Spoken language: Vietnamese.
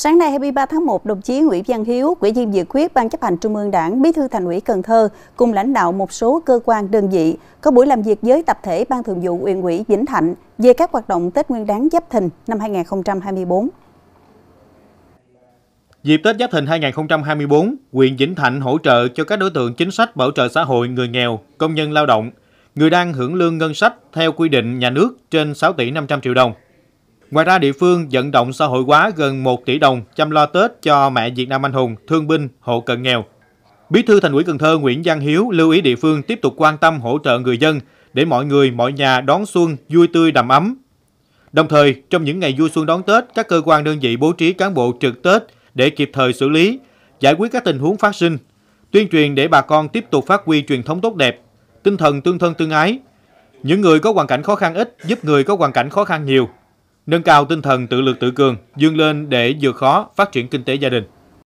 Sáng nay 23 tháng 1, đồng chí Nguyễn Văn Hiếu, Ủy viên Dự khuyết Ban chấp hành Trung ương Đảng, Bí thư Thành ủy Cần Thơ cùng lãnh đạo một số cơ quan đơn vị có buổi làm việc với tập thể Ban Thường vụ Huyện ủy Vĩnh Thạnh về các hoạt động Tết Nguyên đán Giáp Thìn năm 2024. Dịp Tết Giáp Thìn 2024, huyện Vĩnh Thạnh hỗ trợ cho các đối tượng chính sách bảo trợ xã hội người nghèo, công nhân lao động, người đang hưởng lương ngân sách theo quy định nhà nước trên 6 tỷ 500 triệu đồng. Ngoài ra, địa phương vận động xã hội hóa gần 1 tỷ đồng chăm lo Tết cho mẹ Việt Nam anh hùng, thương binh, hộ cận nghèo. Bí thư Thành ủy Cần Thơ Nguyễn văn Hiếu lưu ý địa phương tiếp tục quan tâm hỗ trợ người dân để mọi người, mọi nhà đón xuân vui tươi đầm ấm. Đồng thời, trong những ngày vui xuân đón Tết, các cơ quan đơn vị bố trí cán bộ trực Tết để kịp thời xử lý, giải quyết các tình huống phát sinh, tuyên truyền để bà con tiếp tục phát huy truyền thống tốt đẹp, tinh thần tương thân tương ái. Những người có hoàn cảnh khó khăn ít giúp người có hoàn cảnh khó khăn nhiều, nâng cao tinh thần tự lực tự cường, dương lên để vượt khó, phát triển kinh tế gia đình.